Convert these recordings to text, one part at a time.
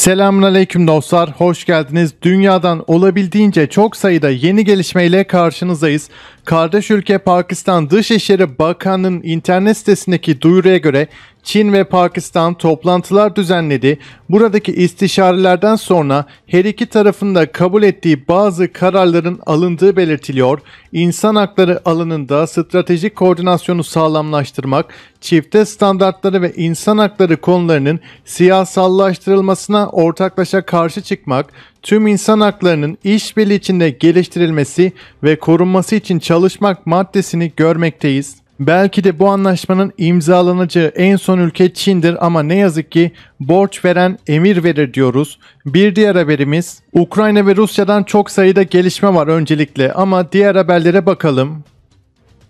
Selamünaleyküm dostlar, hoş geldiniz. Dünyadan olabildiğince çok sayıda yeni gelişmeyle karşınızdayız. Kardeş ülke Pakistan Dışişleri Bakanı'nın internet sitesindeki duyuruya göre Çin ve Pakistan toplantılar düzenledi. Buradaki istişarelerden sonra her iki tarafın da kabul ettiği bazı kararların alındığı belirtiliyor. İnsan hakları alanında stratejik koordinasyonu sağlamlaştırmak, çifte standartları ve insan hakları konularının siyasallaştırılmasına ortaklaşa karşı çıkmak, tüm insan haklarının işbirliği içinde geliştirilmesi ve korunması için çalışmak maddesini görmekteyiz. Belki de bu anlaşmanın imzalanacağı en son ülke Çin'dir ama ne yazık ki borç veren emir verir diyoruz. Bir diğer haberimiz Ukrayna ve Rusya'dan çok sayıda gelişme var öncelikle ama diğer haberlere bakalım.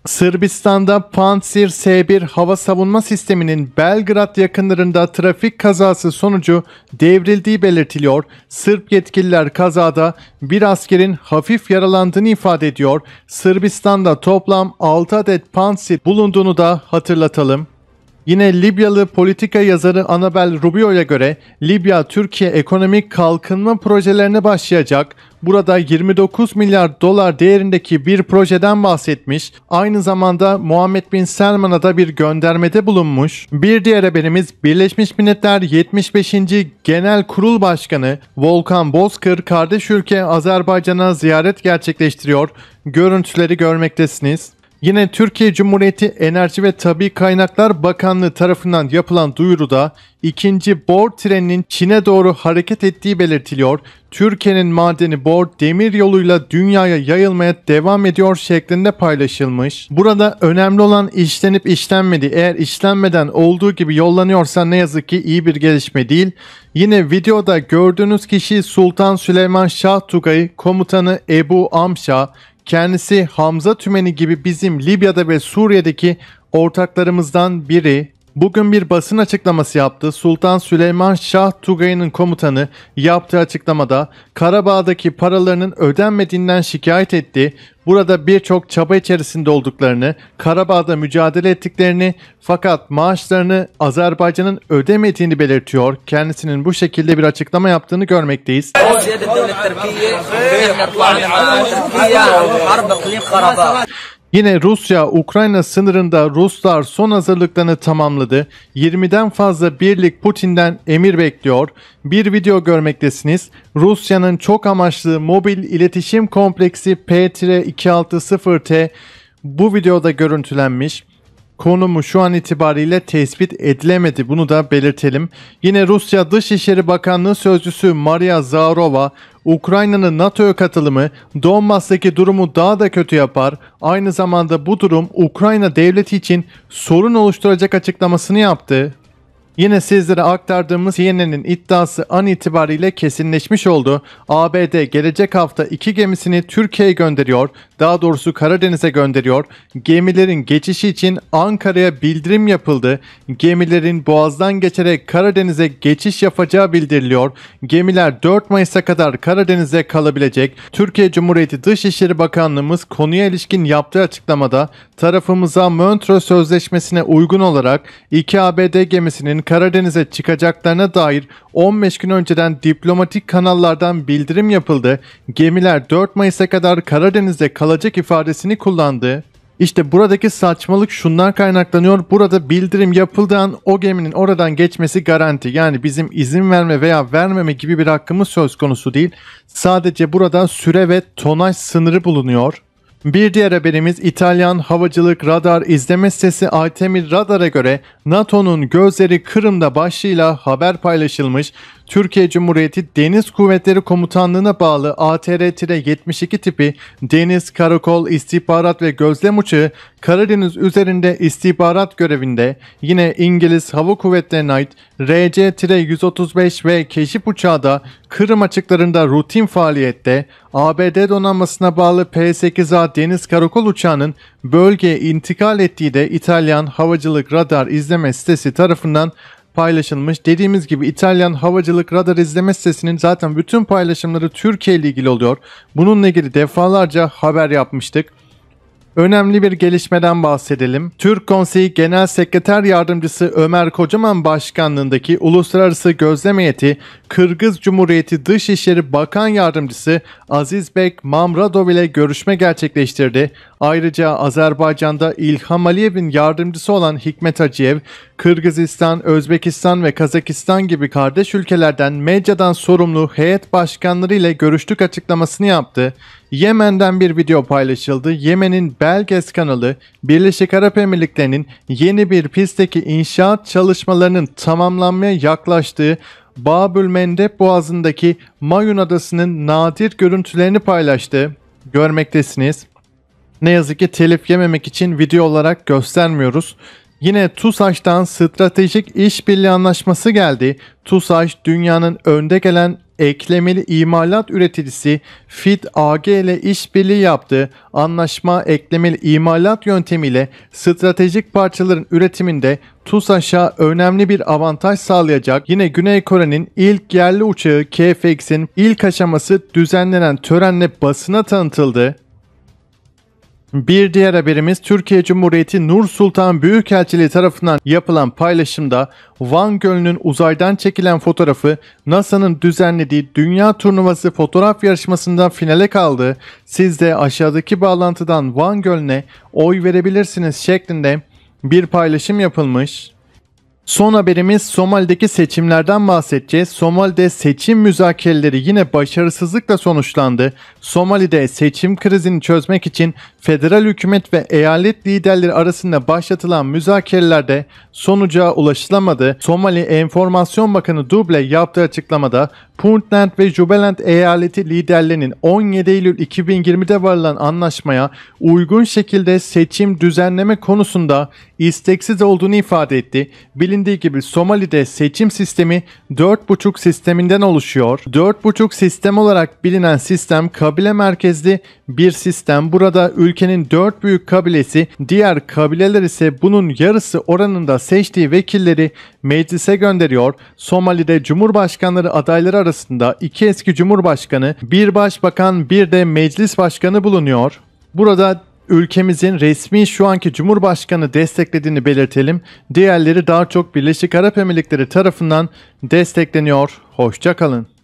Sırbistan'da Pantsir S1 hava savunma sisteminin Belgrad yakınlarında trafik kazası sonucu devrildiği belirtiliyor. Sırp yetkililer kazada bir askerin hafif yaralandığını ifade ediyor. Sırbistan'da toplam 6 adet Pantsir bulunduğunu da hatırlatalım. Yine Libyalı politika yazarı Anabel Rubio'ya göre Libya Türkiye ekonomik kalkınma projelerine başlayacak. Burada 29 milyar dolar değerindeki bir projeden bahsetmiş. Aynı zamanda Muhammed Bin Selman'a da bir göndermede bulunmuş. Bir diğer haberimiz Birleşmiş Milletler 75. Genel Kurul Başkanı Volkan Bozkır kardeş ülke Azerbaycan'a ziyaret gerçekleştiriyor. Görüntüleri görmektesiniz. Yine Türkiye Cumhuriyeti Enerji ve Tabi Kaynaklar Bakanlığı tarafından yapılan duyuruda ikinci bor treninin Çin'e doğru hareket ettiği belirtiliyor. Türkiye'nin madeni bor demir yoluyla dünyaya yayılmaya devam ediyor şeklinde paylaşılmış. Burada önemli olan işlenip işlenmediği eğer işlenmeden olduğu gibi yollanıyorsa ne yazık ki iyi bir gelişme değil. Yine videoda gördüğünüz kişi Sultan Süleyman Şah Tugay'ı komutanı Ebu Amşa Kendisi Hamza Tümeni gibi bizim Libya'da ve Suriye'deki ortaklarımızdan biri Bugün bir basın açıklaması yaptı. Sultan Süleyman Şah Tugay'ın komutanı yaptığı açıklamada Karabağ'daki paralarının ödenmediğinden şikayet etti. Burada birçok çaba içerisinde olduklarını, Karabağ'da mücadele ettiklerini fakat maaşlarını Azerbaycan'ın ödemediğini belirtiyor. Kendisinin bu şekilde bir açıklama yaptığını görmekteyiz. Yine Rusya-Ukrayna sınırında Ruslar son hazırlıklarını tamamladı. 20'den fazla birlik Putin'den emir bekliyor. Bir video görmektesiniz. Rusya'nın çok amaçlı mobil iletişim kompleksi P-260T bu videoda görüntülenmiş konumu şu an itibariyle tespit edilemedi. Bunu da belirtelim. Yine Rusya Dışişleri Bakanlığı Sözcüsü Maria Zarova Ukrayna'nın NATO'ya katılımı Donbas'taki durumu daha da kötü yapar. Aynı zamanda bu durum Ukrayna devleti için sorun oluşturacak açıklamasını yaptı. Yine sizlere aktardığımız CNN'in iddiası an itibariyle kesinleşmiş oldu. ABD gelecek hafta iki gemisini Türkiye'ye gönderiyor, daha doğrusu Karadeniz'e gönderiyor. Gemilerin geçişi için Ankara'ya bildirim yapıldı. Gemilerin boğazdan geçerek Karadeniz'e geçiş yapacağı bildiriliyor. Gemiler 4 Mayıs'a kadar Karadeniz'e kalabilecek. Türkiye Cumhuriyeti Dışişleri Bakanlığımız konuya ilişkin yaptığı açıklamada tarafımıza Montreux Sözleşmesi'ne uygun olarak iki ABD gemisinin Karadeniz'e çıkacaklarına dair 15 gün önceden diplomatik kanallardan bildirim yapıldı. Gemiler 4 Mayıs'a kadar Karadeniz'de kalacak ifadesini kullandı. İşte buradaki saçmalık şundan kaynaklanıyor. Burada bildirim yapıldan o geminin oradan geçmesi garanti. Yani bizim izin verme veya vermeme gibi bir hakkımız söz konusu değil. Sadece burada süre ve tonaj sınırı bulunuyor. Bir diğer haberimiz İtalyan Havacılık Radar İzleme Sitesi ITEMI Radar'a göre NATO'nun gözleri Kırım'da başlığıyla haber paylaşılmış. Türkiye Cumhuriyeti Deniz Kuvvetleri Komutanlığı'na bağlı ATR-72 tipi Deniz, Karakol, istihbarat ve Gözlem Uçağı Karadeniz üzerinde istihbarat görevinde yine İngiliz Hava Kuvvetleri'ne ait RC-135 ve keşif uçağı da Kırım açıklarında rutin faaliyette ABD donanmasına bağlı P-8A Deniz Karakol uçağının bölgeye intikal ettiği de İtalyan Havacılık Radar İzleme Sitesi tarafından paylaşılmış. Dediğimiz gibi İtalyan Havacılık Radar izleme Sitesi'nin zaten bütün paylaşımları Türkiye ile ilgili oluyor. Bununla ilgili defalarca haber yapmıştık. Önemli bir gelişmeden bahsedelim. Türk Konseyi Genel Sekreter Yardımcısı Ömer Kocaman Başkanlığındaki Uluslararası Gözlem Heyeti, Kırgız Cumhuriyeti Dışişleri Bakan Yardımcısı Azizbek Mamradov ile görüşme gerçekleştirdi. Ayrıca Azerbaycan'da İlham Aliyev'in yardımcısı olan Hikmet Haciyev, Kırgızistan, Özbekistan ve Kazakistan gibi kardeş ülkelerden medyadan sorumlu heyet başkanları ile görüştük açıklamasını yaptı. Yemen'den bir video paylaşıldı. Yemen'in Belges kanalı Birleşik Arap Emirlikleri'nin yeni bir pistteki inşaat çalışmalarının tamamlanmaya yaklaştığı Babül Mendeb Boğazı'ndaki Mayun Adası'nın nadir görüntülerini paylaştı. Görmektesiniz. Ne yazık ki telif yememek için video olarak göstermiyoruz. Yine TUSAŞ'tan stratejik işbirliği anlaşması geldi. TUSAŞ dünyanın önde gelen eklemeli imalat üreticisi FİT AG ile işbirliği yaptığı anlaşma eklemeli imalat yöntemiyle stratejik parçaların üretiminde TUSAŞ'a önemli bir avantaj sağlayacak. Yine Güney Kore'nin ilk yerli uçağı KFX'in ilk aşaması düzenlenen törenle basına tanıtıldı. Bir diğer haberimiz Türkiye Cumhuriyeti Nur Sultan Büyükelçiliği tarafından yapılan paylaşımda Van Gölü'nün uzaydan çekilen fotoğrafı NASA'nın düzenlediği Dünya Turnuvası fotoğraf Yarışmasında finale kaldı. Siz de aşağıdaki bağlantıdan Van Gölü'ne oy verebilirsiniz şeklinde bir paylaşım yapılmış. Son haberimiz Somali'deki seçimlerden bahsedeceğiz. Somali'de seçim müzakereleri yine başarısızlıkla sonuçlandı. Somali'de seçim krizini çözmek için federal hükümet ve eyalet liderleri arasında başlatılan müzakerelerde sonuca ulaşılamadı. Somali Enformasyon Bakanı Duble yaptığı açıklamada Puntland ve Jubaland eyaleti liderlerinin 17 Eylül 2020'de varılan anlaşmaya uygun şekilde seçim düzenleme konusunda isteksiz olduğunu ifade etti. Bilin bilindiği gibi Somali'de seçim sistemi 4,5 sisteminden oluşuyor. 4,5 sistem olarak bilinen sistem kabile merkezli bir sistem. Burada ülkenin 4 büyük kabilesi, diğer kabileler ise bunun yarısı oranında seçtiği vekilleri meclise gönderiyor. Somali'de cumhurbaşkanları adayları arasında iki eski cumhurbaşkanı, bir başbakan, bir de meclis başkanı bulunuyor. Burada ülkemizin resmi şu anki Cumhurbaşkanı desteklediğini belirtelim. Diğerleri daha çok Birleşik Arap Emirlikleri tarafından destekleniyor. Hoşça kalın.